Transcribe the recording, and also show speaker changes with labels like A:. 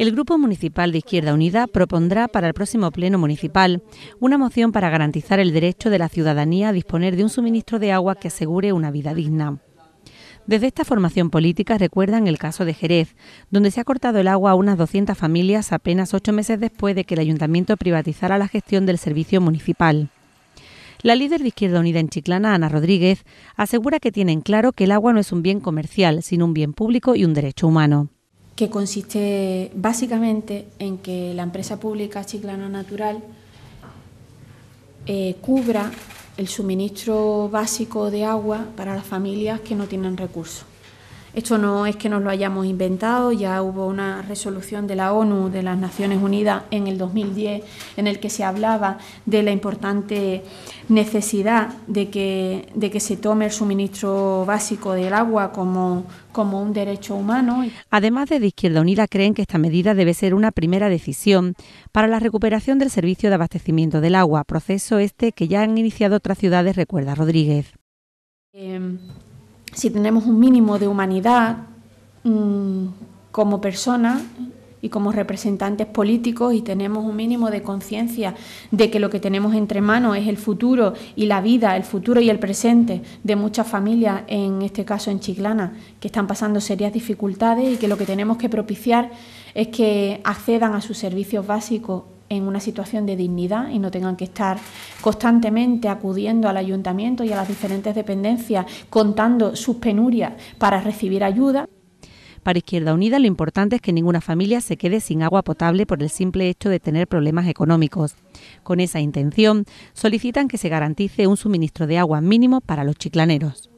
A: el Grupo Municipal de Izquierda Unida propondrá para el próximo Pleno Municipal una moción para garantizar el derecho de la ciudadanía a disponer de un suministro de agua que asegure una vida digna. Desde esta formación política recuerdan el caso de Jerez, donde se ha cortado el agua a unas 200 familias apenas ocho meses después de que el ayuntamiento privatizara la gestión del servicio municipal. La líder de Izquierda Unida en Chiclana, Ana Rodríguez, asegura que tienen claro que el agua no es un bien comercial, sino un bien público y un derecho humano
B: que consiste básicamente en que la empresa pública Chiclana Natural eh, cubra el suministro básico de agua para las familias que no tienen recursos. Esto no es que nos lo hayamos inventado, ya hubo una resolución de la ONU, de las Naciones Unidas, en el 2010, en el que se hablaba de la importante necesidad de que, se tome el suministro básico del agua como, un derecho humano.
A: Además, desde Izquierda Unida creen que esta medida debe ser una primera decisión para la recuperación del servicio de abastecimiento del agua, proceso este que ya han iniciado otras ciudades, recuerda Rodríguez.
B: Em, si tenemos un mínimo de humanidad mm, como personas y como representantes políticos y tenemos un mínimo de conciencia de que lo que tenemos entre manos es el futuro y la vida, el futuro y el presente de muchas familias, en este caso en Chiclana, que están pasando serias dificultades y que lo que tenemos que propiciar es que accedan a sus servicios básicos en una situación de dignidad y no tengan que estar constantemente acudiendo al ayuntamiento y a las diferentes dependencias contando sus penurias para recibir ayuda.
A: Para Izquierda Unida lo importante es que ninguna familia se quede sin agua potable por el simple hecho de tener problemas económicos. Con esa intención, solicitan que se garantice un suministro de agua mínimo para los chiclaneros.